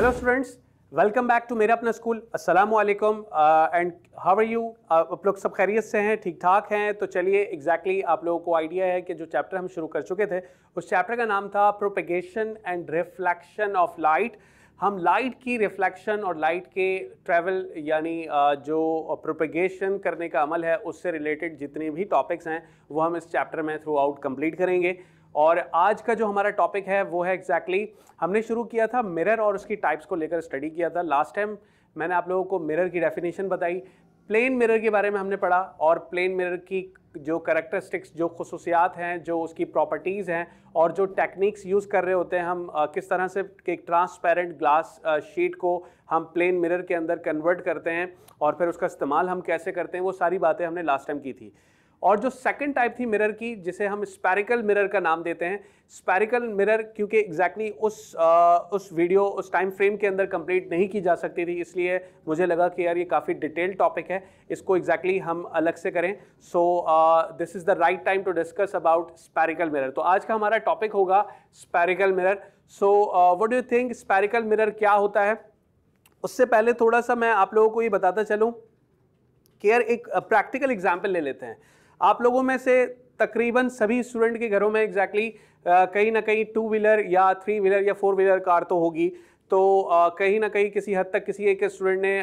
hello students welcome back to मेरा अपना school अस्सलाम वालेकुम एंड हाउ आर यू आप लोग सब खैरियत से हैं ठीक ठाक हैं तो चलिए एग्जैक्टली exactly आप लोगों को आइडिया है कि जो चैप्टर हम शुरू कर चुके थे उस चैप्टर का नाम था propagation and reflection of light हम लाइट की रिफ्लेक्शन और लाइट के ट्रैवल यानी uh, जो प्रोपेगेशन करने का अमल है उससे रिलेटेड जितने भी टॉपिक्स हैं वो हम इस चैप्टर में थ्रू आउट कम्प्लीट करेंगे और आज का जो हमारा टॉपिक है वो है एग्जैक्टली exactly, हमने शुरू किया था मिरर और उसकी टाइप्स को लेकर स्टडी किया था लास्ट टाइम मैंने आप लोगों को मिरर की डेफिनेशन बताई प्लेन मिरर के बारे में हमने पढ़ा और प्लेन मिरर की जो करेक्टरिस्टिक्स जो खसूसियात हैं जो उसकी प्रॉपर्टीज़ हैं और जो टेक्निक्स यूज़ कर रहे होते हैं हम आ, किस तरह से एक ट्रांसपेरेंट ग्लास शीट को हम प्लेन मिरर के अंदर कन्वर्ट करते हैं और फिर उसका इस्तेमाल हम कैसे करते हैं वो सारी बातें हमने लास्ट टाइम की थी और जो सेकंड टाइप थी मिरर की जिसे हम स्पेरिकल मिरर का नाम देते हैं स्पेरिकल मिरर क्योंकि एग्जैक्टली exactly उस आ, उस वीडियो उस टाइम फ्रेम के अंदर कंप्लीट नहीं की जा सकती थी इसलिए मुझे लगा कि यार ये काफ़ी डिटेल टॉपिक है इसको एग्जैक्टली exactly हम अलग से करें so this is the right time to discuss about spherical mirror तो आज का हमारा टॉपिक होगा spherical mirror so what do think spherical mirror क्या होता है उससे पहले थोड़ा सा मैं आप लोगों को ये बताता चलूँ कि यार एक प्रैक्टिकल एग्जाम्पल ले लेते हैं आप लोगों में से तकरीबन सभी स्टूडेंट के घरों में एग्जैक्टली exactly, कहीं ना कहीं टू व्हीलर या थ्री व्हीलर या फोर व्हीलर कार तो होगी तो कहीं ना कहीं किसी हद तक किसी एक स्टूडेंट ने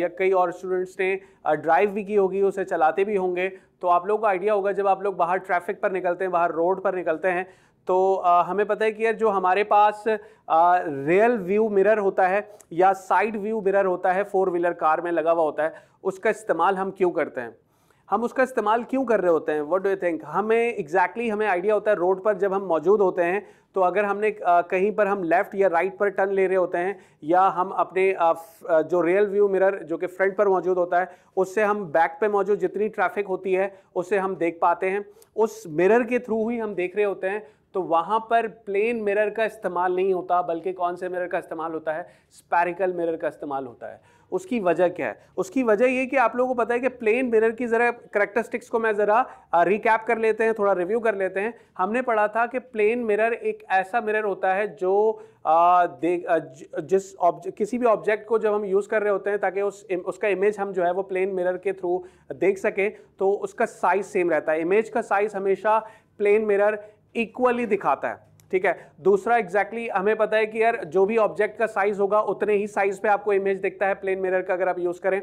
या कई और स्टूडेंट्स ने ड्राइव भी की होगी उसे चलाते भी होंगे तो आप लोगों को आइडिया होगा जब आप लोग बाहर ट्रैफिक पर निकलते हैं बाहर रोड पर निकलते हैं तो आ, हमें पता है कि यार जो हमारे पास रियल व्यू मिरर होता है या साइड व्यू मिरर होता है फोर व्हीलर कार में लगा हुआ होता है उसका इस्तेमाल हम क्यों करते हैं हम उसका इस्तेमाल क्यों कर रहे होते हैं वट डू यू थिंक हमें एग्जैक्टली exactly हमें आइडिया होता है रोड पर जब हम मौजूद होते हैं तो अगर हमने कहीं पर हम लेफ़्ट या राइट पर टर्न ले रहे होते हैं या हम अपने जो रियल व्यू मिरर जो कि फ्रंट पर मौजूद होता है उससे हम बैक पे मौजूद जितनी ट्रैफिक होती है उसे हम देख पाते हैं उस मिरर के थ्रू ही हम देख रहे होते हैं तो वहाँ पर प्लेन मिरर का इस्तेमाल नहीं होता बल्कि कौन से मिरर का इस्तेमाल होता है स्पैरिकल मिरर का इस्तेमाल होता है उसकी वजह क्या है उसकी वजह ये कि आप लोगों को पता है कि प्लेन मिरर की ज़रा करेक्टरिस्टिक्स को मैं ज़रा रिकैप कर लेते हैं थोड़ा रिव्यू कर लेते हैं हमने पढ़ा था कि प्लेन मिरर एक ऐसा मिरर होता है जो आ, दे आ, जिस ऑब्जेक्ट किसी भी ऑब्जेक्ट को जब हम यूज़ कर रहे होते हैं ताकि उस उसका इमेज हम जो है वो प्लेन मिरर के थ्रू देख सकें तो उसका साइज़ सेम रहता है इमेज का साइज़ हमेशा प्लेन मिरर इक्वली दिखाता है ठीक है दूसरा एग्जैक्टली exactly हमें पता है कि यार जो भी ऑब्जेक्ट का साइज होगा उतने ही साइज पे आपको इमेज दिखता है प्लेन मिरर का अगर आप यूज़ करें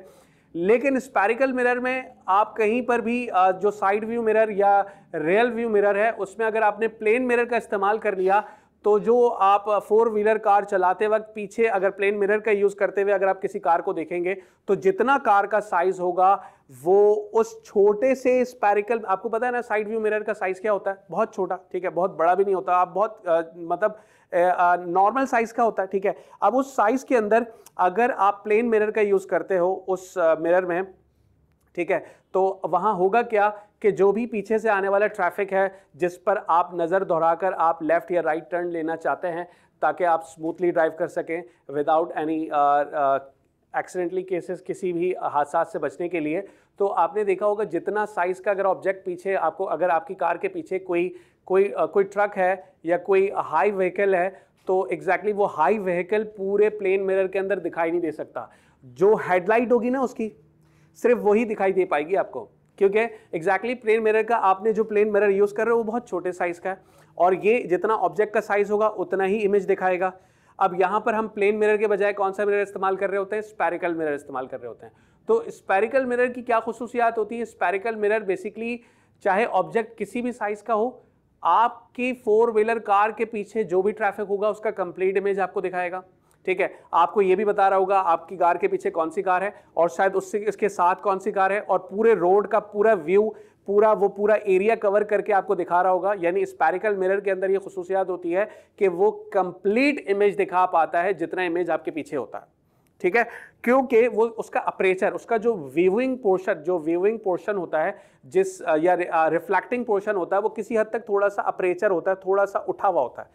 लेकिन स्पैरिकल मिरर में आप कहीं पर भी जो साइड व्यू मिरर या रियल व्यू मिरर है उसमें अगर आपने प्लेन मिरर का इस्तेमाल कर लिया तो जो आप फोर व्हीलर कार चलाते वक्त पीछे अगर प्लेन मिरर का यूज़ करते हुए अगर आप किसी कार को देखेंगे तो जितना कार का साइज़ होगा वो उस छोटे से स्पैरिकल आपको पता है ना साइड व्यू मिरर का साइज़ क्या होता है बहुत छोटा ठीक है बहुत बड़ा भी नहीं होता आप बहुत आ, मतलब नॉर्मल साइज़ का होता है ठीक है अब उस साइज़ के अंदर अगर आप प्लेन मिरर का यूज़ करते हो उस मिरर में ठीक है तो वहाँ होगा क्या कि जो भी पीछे से आने वाला ट्रैफिक है जिस पर आप नज़र दोहराकर आप लेफ़्ट या राइट टर्न लेना चाहते हैं ताकि आप स्मूथली ड्राइव कर सकें विदाउट एनी एक्सीडेंटली केसेस किसी भी हादसा से बचने के लिए तो आपने देखा होगा जितना साइज़ का अगर ऑब्जेक्ट पीछे आपको अगर आपकी कार के पीछे कोई कोई आ, uh, कोई ट्रक है या कोई हाई व्हीकल है तो एग्जैक्टली exactly वो हाई व्हीकल पूरे प्लेन मिरर के अंदर दिखाई नहीं दे सकता जो हेडलाइट होगी ना उसकी सिर्फ वही दिखाई दे पाएगी आपको क्योंकि एग्जैक्टली प्लेन मिरर का आपने जो प्लेन मिरर यूज़ कर रहे हो वो बहुत छोटे साइज़ का है और ये जितना ऑब्जेक्ट का साइज़ होगा उतना ही इमेज दिखाएगा अब यहाँ पर हम प्लेन मिरर के बजाय कौन सा मिरर इस्तेमाल कर रहे होते हैं स्पैरिकल मिरर इस्तेमाल कर रहे होते हैं तो स्पैरिकल मिरर की क्या खसूसियात होती है स्पैरिकल मिरर बेसिकली चाहे ऑब्जेक्ट किसी भी साइज़ का हो आपकी फोर व्हीलर कार के पीछे जो भी ट्रैफिक होगा उसका कंप्लीट इमेज आपको दिखाएगा ठीक है आपको ये भी बता रहा होगा आपकी कार के पीछे कौन सी कार है और शायद उससे इसके साथ कौन सी कार है और पूरे रोड का पूरा व्यू पूरा वो पूरा एरिया कवर करके आपको दिखा रहा होगा यानी स्पैरिकल मिरर के अंदर ये खसूसियात होती है कि वो कंप्लीट इमेज दिखा पाता है जितना इमेज आपके पीछे होता है ठीक है क्योंकि वो उसका अप्रेचर उसका जो व्यूइंग पोर्शन जो व्यूइंग पोर्शन होता है जिस या रिफ्लेक्टिंग पोर्शन होता है वो किसी हद तक थोड़ा सा अप्रेचर होता है थोड़ा सा उठा हुआ होता है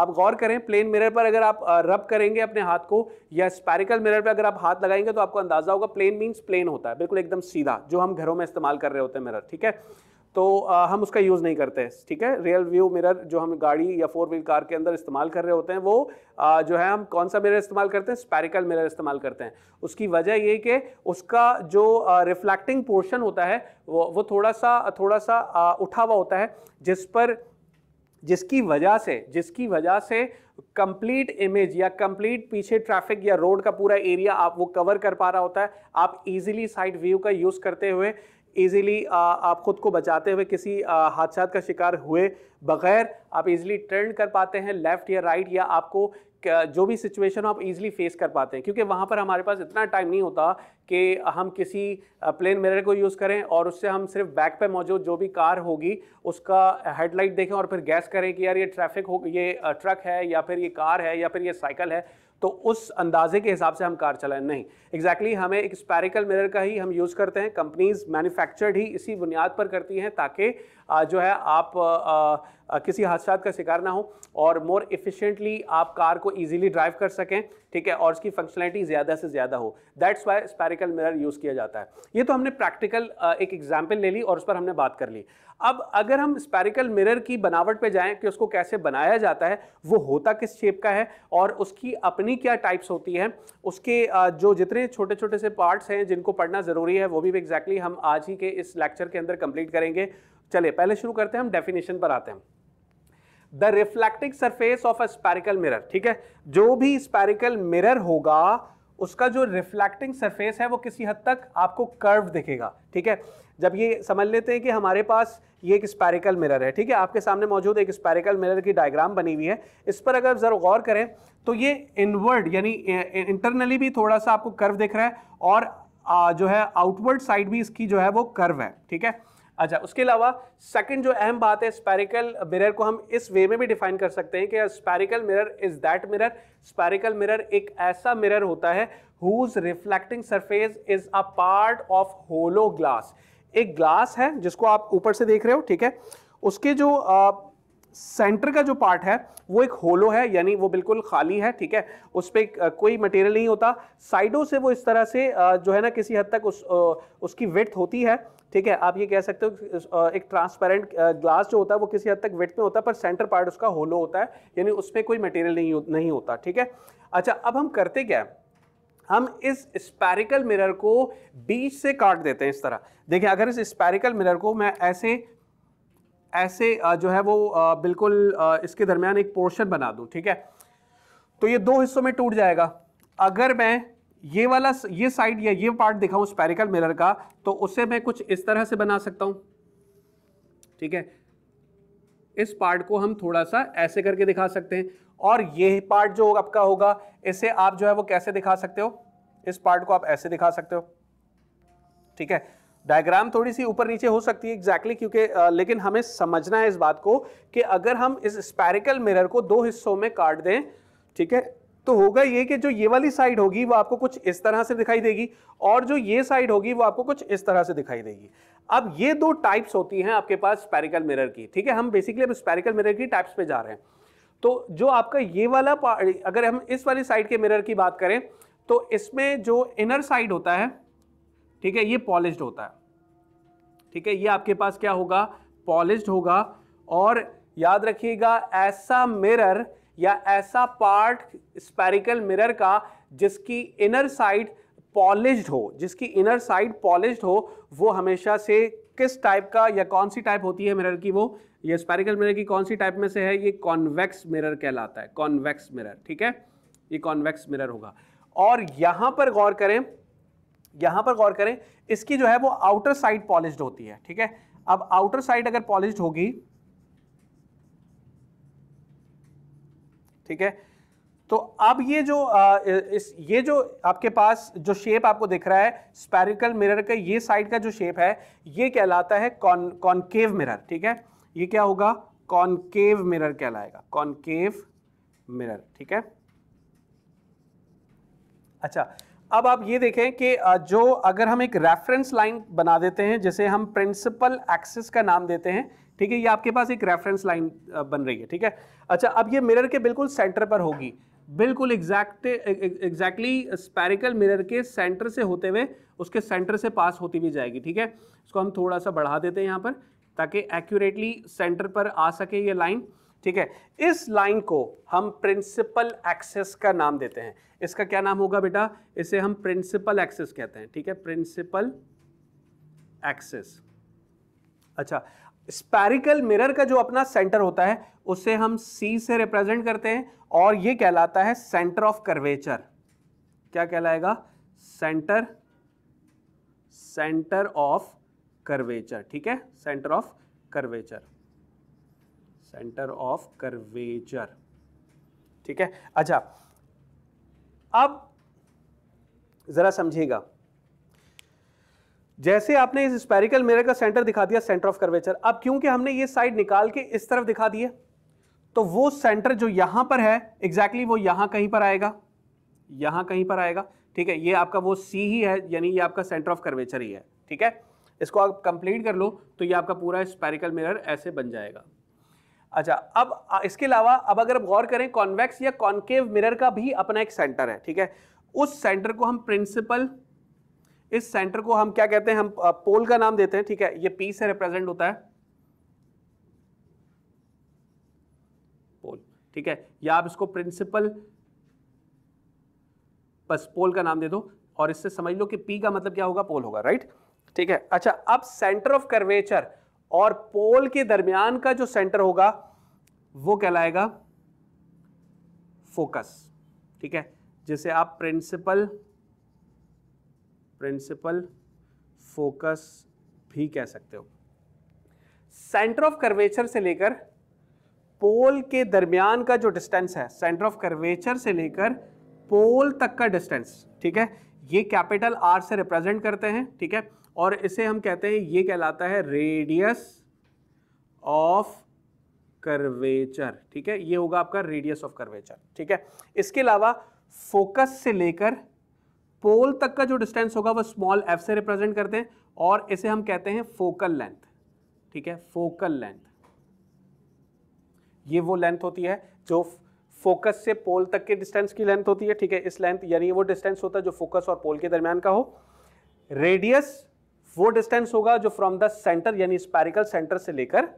आप गौर करें प्लेन मिरर पर अगर आप रब करेंगे अपने हाथ को या स्पैरिकल मिरर पर अगर आप हाथ लगाएंगे तो आपको अंदाजा होगा प्लेन मीन्स प्लेन होता है बिल्कुल एकदम सीधा जो हम घरों में इस्तेमाल कर रहे होते हैं मिरर ठीक है तो आ, हम उसका यूज़ नहीं करते ठीक है रियल व्यू मिरर जो हम गाड़ी या फोर व्हील कार के अंदर इस्तेमाल कर रहे होते हैं वो आ, जो है हम कौन सा मिरर इस्तेमाल करते हैं स्पैरिकल मिरर इस्तेमाल करते हैं उसकी वजह ये कि उसका जो रिफ्लेक्टिंग पोर्शन होता है वो वो थोड़ा सा थोड़ा सा आ, उठा हुआ होता है जिस पर जिसकी वजह से जिसकी वजह से कंप्लीट इमेज या कंप्लीट पीछे ट्रैफिक या रोड का पूरा एरिया आप वो कवर कर पा रहा होता है आप इजीली साइड व्यू का यूज़ करते हुए इजीली आप खुद को बचाते हुए किसी हादसा का शिकार हुए बगैर आप इजीली टर्न कर पाते हैं लेफ़्ट या राइट या आपको जो भी सिचुएशन आप इजीली फेस कर पाते हैं क्योंकि वहाँ पर हमारे पास इतना टाइम नहीं होता कि हम किसी प्लेन मिरर को यूज़ करें और उससे हम सिर्फ बैक पे मौजूद जो भी कार होगी उसका हेडलाइट देखें और फिर गैस करें कि यार ये ट्रैफिक हो ये ट्रक है या फिर ये कार है या फिर ये साइकिल है तो उस अंदाजे के हिसाब से हम कार चलाएं नहीं एग्जैक्टली exactly हमें एक स्पेरिकल मिरर का ही हम यूज़ करते हैं कंपनीज मैन्युफैक्चर्ड ही इसी बुनियाद पर करती हैं ताकि जो है आप किसी हादसा का शिकार ना हो और मोर इफ़िशेंटली आप कार को ईजिली ड्राइव कर सकें ठीक है और उसकी फंक्शनलिटी ज़्यादा से ज़्यादा हो that's why spherical mirror use किया जाता है ये तो हमने प्रैक्टिकल एक एग्जाम्पल ले ली और उस पर हमने बात कर ली अब अगर हम स्पेरिकल मिरर की बनावट पे जाएं कि उसको कैसे बनाया जाता है वो होता किस शेप का है और उसकी अपनी क्या टाइप्स होती है उसके जो जितने छोटे छोटे से पार्ट्स हैं जिनको पढ़ना ज़रूरी है वो भी एग्जैक्टली exactly हम आज ही के इस लेक्चर के अंदर कंप्लीट करेंगे चलिए पहले शुरू करते हैं हम डेफिनेशन पर आते हैं the reflecting surface of a spherical mirror ठीक है जो भी स्पेरिकल मिरर होगा उसका जो रिफ्लेक्टिंग सरफेस है वो किसी हद तक आपको कर्व दिखेगा ठीक है जब ये समझ लेते हैं कि हमारे पास ये एक स्पेरिकल मिरर है ठीक है आपके सामने मौजूद एक स्पेरिकल मिरर की डायग्राम बनी हुई है इस पर अगर ज़रा गौर करें तो ये इनवर्ड यानी इंटरनली भी थोड़ा सा आपको कर्व दिख रहा है और जो है आउटवर्ड साइड भी इसकी जो है वो कर्व है ठीक है अच्छा उसके अलावा सेकंड जो अहम बात है स्पेरिकल मिरर को हम इस वे में भी डिफाइन कर सकते हैं कि spherical mirror is that mirror spherical mirror एक ऐसा मिरर होता है whose reflecting surface is a part of hollow glass एक ग्लास है जिसको आप ऊपर से देख रहे हो ठीक है उसके जो आ, सेंटर का जो पार्ट है वो एक होलो है यानी वो बिल्कुल खाली है ठीक है उस पर कोई मटेरियल नहीं होता साइडों से वो इस तरह से जो है ना किसी हद तक उस उसकी विथ होती है ठीक है आप ये कह सकते हो एक ट्रांसपेरेंट ग्लास जो होता है वो किसी हद तक विथ में होता है पर सेंटर पार्ट उसका होलो होता है यानी उस पर कोई मटेरियल नहीं नहीं होता ठीक है अच्छा अब हम करते क्या हम इस स्पैरिकल मिरर को बीच से काट देते हैं इस तरह देखिए अगर इस स्पैरिकल मिरर को मैं ऐसे ऐसे जो है वो बिल्कुल इसके दरमियान एक पोर्शन बना दूँ ठीक है तो ये दो हिस्सों में टूट जाएगा अगर मैं ये वाला ये साइड या ये पार्ट दिखाऊं स्पेरिकल मिरर का तो उसे मैं कुछ इस तरह से बना सकता हूं ठीक है इस पार्ट को हम थोड़ा सा ऐसे करके दिखा सकते हैं और ये पार्ट जो आपका होगा इसे आप जो है वो कैसे दिखा सकते हो इस पार्ट को आप ऐसे दिखा सकते हो ठीक है डायग्राम थोड़ी सी ऊपर नीचे हो सकती है एग्जैक्टली exactly क्योंकि लेकिन हमें समझना है इस बात को कि अगर हम इस स्पैरिकल मिरर को दो हिस्सों में काट दें ठीक है तो होगा ये कि जो ये वाली साइड होगी वो आपको कुछ इस तरह से दिखाई देगी और जो ये साइड होगी वो आपको कुछ इस तरह से दिखाई देगी अब ये दो टाइप्स होती हैं आपके पास स्पैरिकल मिरर की ठीक है हम बेसिकली अब स्पैरिकल मिरर की टाइप्स पे जा रहे हैं तो जो आपका ये वाला अगर हम इस वाली साइड के मिरर की बात करें तो इसमें जो इनर साइड होता है ठीक है ये पॉलिश होता है ठीक है ये आपके पास क्या होगा पॉलिश होगा और याद रखिएगा ऐसा मिरर या ऐसा पार्ट स्पेरिकल मिरर का जिसकी इनर साइड पॉलिश हो जिसकी इनर साइड पॉलिश हो वो हमेशा से किस टाइप का या कौन सी टाइप होती है मिरर की वो ये स्पेरिकल मिरर की कौन सी टाइप में से है ये कॉन्वेक्स मिरर कहलाता है कॉन्वेक्स मिरर ठीक है ये कॉन्वेक्स मिरर होगा और यहां पर गौर करें यहां पर गौर करें इसकी जो है वो आउटर साइड पॉलिश होती है ठीक है अब आउटर साइड अगर पॉलिश होगी ठीक है तो अब ये जो आ, इस ये जो आपके पास जो शेप आपको दिख रहा है स्पेरिकल मिरर का ये साइड का जो शेप है ये कहलाता है कॉन कॉनकेव मिरर ठीक है ये क्या होगा कॉनकेव मिरर कहलाएगा कॉनकेव मिरर ठीक है अच्छा अब आप ये देखें कि जो अगर हम एक रेफरेंस लाइन बना देते हैं जैसे हम प्रिंसिपल एक्सिस का नाम देते हैं ठीक है ये आपके पास एक रेफरेंस लाइन बन रही है ठीक है अच्छा अब ये मिरर के बिल्कुल सेंटर पर होगी बिल्कुल एग्जैक्ट एग्जैक्टली स्पेरिकल मिरर के सेंटर से होते हुए उसके सेंटर से पास होती भी जाएगी ठीक है इसको हम थोड़ा सा बढ़ा देते हैं यहाँ पर ताकि एक्यूरेटली सेंटर पर आ सके ये लाइन ठीक है इस लाइन को हम प्रिंसिपल एक्सेस का नाम देते हैं इसका क्या नाम होगा बेटा इसे हम प्रिंसिपल एक्सेस कहते हैं ठीक है प्रिंसिपल एक्सेस अच्छा स्पैरिकल मिरर का जो अपना सेंटर होता है उसे हम सी से रिप्रेजेंट करते हैं और ये कहलाता है सेंटर ऑफ कर्वेचर क्या कहलाएगा सेंटर सेंटर ऑफ कर्वेचर ठीक है centre of curvature centre of curvature ठीक है अच्छा अब जरा समझिएगा जैसे आपने इस स्पेरिकल मिरर का सेंटर दिखा दिया सेंटर ऑफ कर्वेचर अब क्योंकि हमने ये साइड निकाल के इस तरफ दिखा दिए तो वो सेंटर जो यहां पर है एग्जैक्टली exactly वो यहां कहीं पर आएगा यहां कहीं पर आएगा ठीक है ये आपका वो सी ही है यानी ये आपका सेंटर ऑफ कर्वेचर ही है ठीक है इसको आप कंप्लीट कर लो तो ये आपका पूरा स्पेरिकल मिरर ऐसे बन जाएगा अच्छा अब इसके अलावा अब अगर आप गौर करें कॉन्वेक्स या कॉन्केव मिरर का भी अपना एक सेंटर है ठीक है उस सेंटर को हम प्रिंसिपल इस सेंटर को हम क्या कहते हैं हम पोल का नाम देते हैं ठीक है ये पी से रिप्रेजेंट होता है पोल ठीक है या आप इसको प्रिंसिपल बस पोल का नाम दे दो और इससे समझ लो कि पी का मतलब क्या होगा पोल होगा राइट ठीक है अच्छा अब सेंटर ऑफ कर्वेचर और पोल के दरमियान का जो सेंटर होगा वो कहलाएगा फोकस ठीक है जिसे आप प्रिंसिपल प्रिंसिपल फोकस भी कह सकते हो सेंटर ऑफ कर्वेचर से लेकर पोल के दरमियान का जो डिस्टेंस है सेंटर ऑफ कर्वेचर से लेकर पोल तक का डिस्टेंस ठीक है ये कैपिटल आर से रिप्रेजेंट करते हैं ठीक है और इसे हम कहते हैं ये कहलाता है रेडियस ऑफ कर्वेचर ठीक है ये होगा आपका रेडियस ऑफ कर्वेचर ठीक है इसके अलावा फोकस से लेकर पोल तक का जो डिस्टेंस होगा वो स्मॉल एफ से रिप्रेजेंट करते हैं और इसे हम कहते हैं फोकल लेंथ ठीक है फोकल लेंथ ये वो लेंथ होती है जो फोकस से पोल तक के डिस्टेंस की लेंथ होती है ठीक है इस लेंथ यानी वो डिस्टेंस होता है जो फोकस और पोल के दरमियान का हो रेडियस वो डिस्टेंस होगा जो फ्रॉम द सेंटर यानी स्पेरिकल सेंटर से लेकर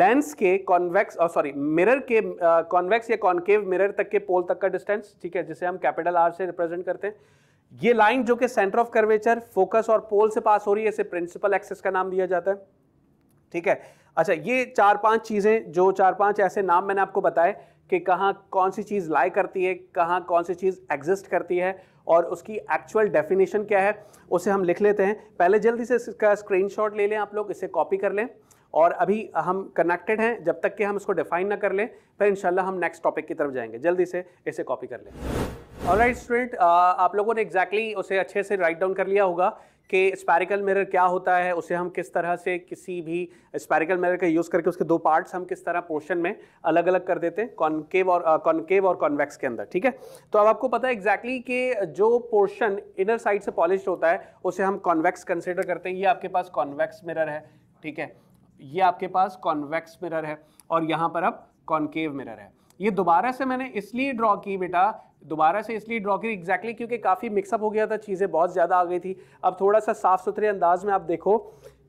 लेंस के कॉन्वेक्स और सॉरी मिरर के कॉन्वेक्स uh, या कॉन्केव मिरर तक के पोल तक का डिस्टेंस ठीक है जिसे हम कैपिटल आर से रिप्रेजेंट करते हैं ये लाइन जो कि सेंटर ऑफ कर्वेचर फोकस और पोल से पास हो रही है इसे प्रिंसिपल एक्सेस का नाम दिया जाता है ठीक है अच्छा ये चार पांच चीज़ें जो चार पांच ऐसे नाम मैंने आपको बताए कि कहाँ कौन सी चीज़ लाई करती है कहाँ कौन सी चीज़ एग्जिस्ट करती है और उसकी एक्चुअल डेफिनेशन क्या है उसे हम लिख लेते हैं पहले जल्दी से इसका स्क्रीन ले लें आप लोग इसे कॉपी कर लें और अभी हम कनेक्टेड हैं जब तक कि हम इसको डिफाइन ना कर लें फिर इन हम नेक्स्ट टॉपिक की तरफ जाएंगे जल्दी से इसे कॉपी कर लें ऑल राइट स्टूडेंट आप लोगों ने एग्जैक्टली exactly उसे अच्छे से राइट डाउन कर लिया होगा कि स्पैरिकल मिरर क्या होता है उसे हम किस तरह से किसी भी स्पैरिकल मिरर का यूज़ करके उसके दो पार्ट्स हम किस तरह पोर्शन में अलग अलग कर देते हैं कॉन्केव और कॉन्केव और कॉन्वेक्स के अंदर ठीक है तो अब आपको पता है एग्जैक्टली कि जो पोर्शन इनर साइड से पॉलिश होता है उसे हम कॉन्वेक्स कंसिडर करते हैं ये आपके पास कॉन्वेक्स मिरर है ठीक है ये आपके पास कॉन्वेक्स मिरर है और यहाँ पर अब कॉन्केव मिरर है ये दोबारा से मैंने इसलिए ड्रॉ की बेटा दोबारा से इसलिए ड्रॉ की एग्जैक्टली क्योंकि काफ़ी मिक्सअप हो गया था चीज़ें बहुत ज़्यादा आ गई थी अब थोड़ा सा साफ सुथरे अंदाज में आप देखो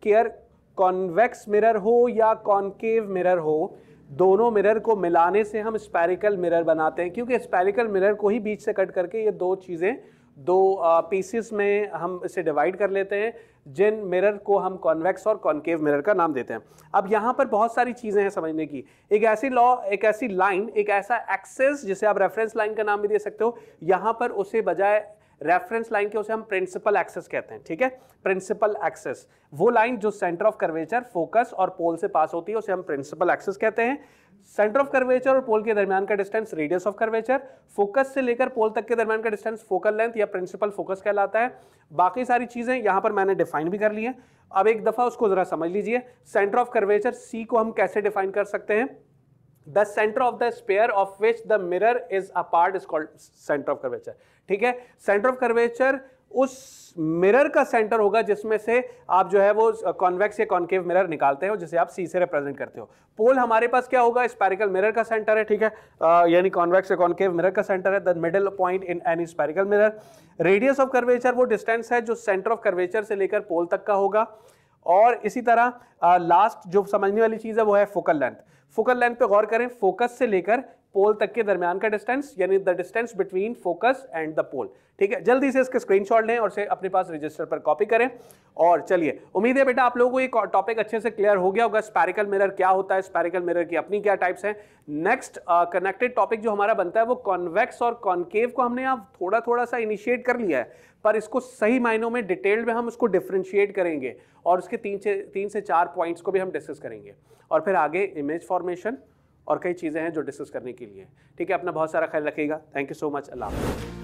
कि यार कॉन्वेक्स मिरर हो या कॉन्केव मिरर हो दोनों मिरर को मिलाने से हम स्पेरिकल मिरर बनाते हैं क्योंकि स्पेरिकल मिरर को ही बीच से कट करके ये दो चीज़ें दो पीसेस में हम इसे डिवाइड कर लेते हैं जिन मिरर को हम कॉन्वेक्स और कॉन्केव मिरर का नाम देते हैं अब यहाँ पर बहुत सारी चीज़ें हैं समझने की एक ऐसी लॉ एक ऐसी लाइन एक ऐसा एक्सेस जिसे आप रेफरेंस लाइन का नाम भी दे सकते हो यहाँ पर उसे बजाय रेफरेंस लाइन के उसे हम प्रिंसिपल एक्सेस कहते हैं ठीक है प्रिंसिपल एक्सेस वो लाइन जो सेंटर ऑफ कर्वेचर फोकस और पोल से पास होती है उसे हम प्रिंसिपल एक्सेस कहते हैं सेंटर ऑफ कर्वेचर और पोल के दरमियान का distance radius of curvature focus से लेकर पोल तक के दरमियान का डिस्टेंस फोकल लेंथ या प्रिंसिपल फोकस कहलाता है बाकी सारी चीज़ें यहां पर मैंने डिफाइन भी कर ली है अब एक दफ़ा उसको ज़रा समझ लीजिए सेंटर ऑफ कर्वेचर सी को हम कैसे डिफाइन कर सकते हैं the centre of the sphere of which the mirror is a part is called centre of curvature ठीक है सेंटर ऑफ कर्वेचर उस मिरर का सेंटर होगा जिसमें से आप जो है वो कॉन्वेक्स या कॉन्केव मिरर निकालते हो जिसे आप सी से रिप्रेजेंट करते हो पोल हमारे पास क्या होगा स्पेरिकल मिरर का सेंटर है ठीक है यानी कॉन्वेक्स या कॉन्केव मिरर का सेंटर है the middle point in any spherical mirror radius of curvature वो डिस्टेंस है जो सेंटर ऑफ कर्वेचर से लेकर पोल तक का होगा और इसी तरह लास्ट जो समझने वाली चीज़ है वो है फोकल लेंथ फोकल लेंथ पे गौर करें फोकस से लेकर पोल तक के दरमियान का डिस्टेंस यानी the distance between focus and the pole ठीक है जल्दी से इसके स्क्रीनशॉट लें और से अपने पास रजिस्टर पर कॉपी करें और चलिए उम्मीद है बेटा आप लोगों को ये टॉपिक अच्छे से क्लियर हो गया होगा स्पैरिकल मिरर क्या होता है स्पैरिकल मिरर की अपनी क्या टाइप्स हैं नेक्स्ट कनेक्टेड टॉपिक जो हमारा बनता है वो कॉन्वेक्स और कॉन्केव को हमने यहाँ थोड़ा थोड़ा सा इनिशिएट कर लिया है पर इसको सही मायनों में डिटेल्ड में हम उसको डिफ्रेंशिएट करेंगे और उसके तीन से तीन से चार पॉइंट्स को भी हम डिस्कस करेंगे और फिर आगे इमेज फॉर्मेशन और कई चीज़ें हैं जो डिस्कस करने के लिए ठीक है अपना बहुत सारा ख्याल रखिएगा thank you so much Allah